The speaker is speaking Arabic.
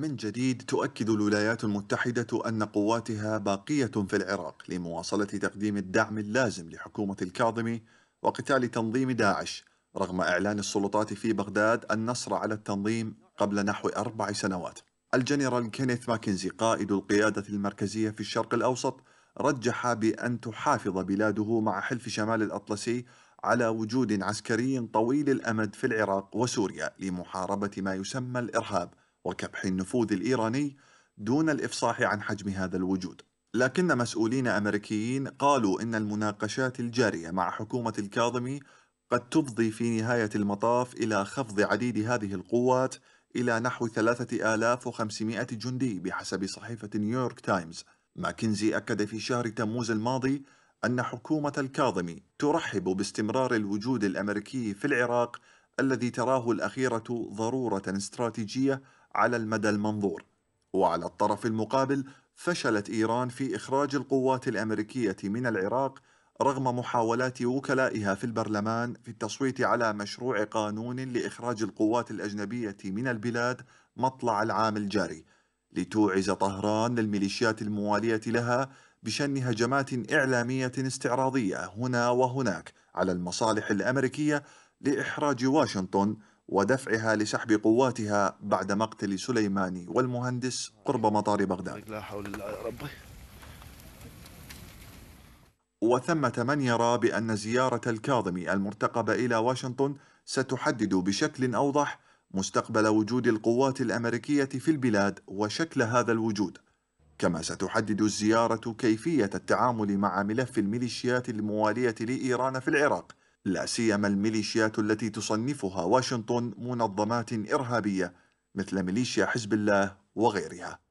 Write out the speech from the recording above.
من جديد تؤكد الولايات المتحدة أن قواتها باقية في العراق لمواصلة تقديم الدعم اللازم لحكومة الكاظمي وقتال تنظيم داعش رغم إعلان السلطات في بغداد النصر على التنظيم قبل نحو أربع سنوات الجنرال كينيث ماكنزي قائد القيادة المركزية في الشرق الأوسط رجح بأن تحافظ بلاده مع حلف شمال الأطلسي على وجود عسكري طويل الأمد في العراق وسوريا لمحاربة ما يسمى الإرهاب وكبح النفوذ الإيراني دون الإفصاح عن حجم هذا الوجود لكن مسؤولين أمريكيين قالوا إن المناقشات الجارية مع حكومة الكاظمي قد تفضي في نهاية المطاف إلى خفض عديد هذه القوات إلى نحو 3500 جندي بحسب صحيفة نيويورك تايمز ماكنزي أكد في شهر تموز الماضي أن حكومة الكاظمي ترحب باستمرار الوجود الأمريكي في العراق الذي تراه الأخيرة ضرورة استراتيجية على المدى المنظور وعلى الطرف المقابل فشلت إيران في إخراج القوات الأمريكية من العراق رغم محاولات وكلائها في البرلمان في التصويت على مشروع قانون لإخراج القوات الأجنبية من البلاد مطلع العام الجاري لتوعز طهران للميليشيات الموالية لها بشن هجمات إعلامية استعراضية هنا وهناك على المصالح الأمريكية لإحراج واشنطن ودفعها لسحب قواتها بعد مقتل سليماني والمهندس قرب مطار بغداد لا حول الله ربي وثمة من يرى بأن زيارة الكاظمي المرتقبة إلى واشنطن ستحدد بشكل أوضح مستقبل وجود القوات الأمريكية في البلاد وشكل هذا الوجود كما ستحدد الزيارة كيفية التعامل مع ملف الميليشيات الموالية لإيران في العراق لا سيما الميليشيات التي تصنفها واشنطن منظمات إرهابية مثل ميليشيا حزب الله وغيرها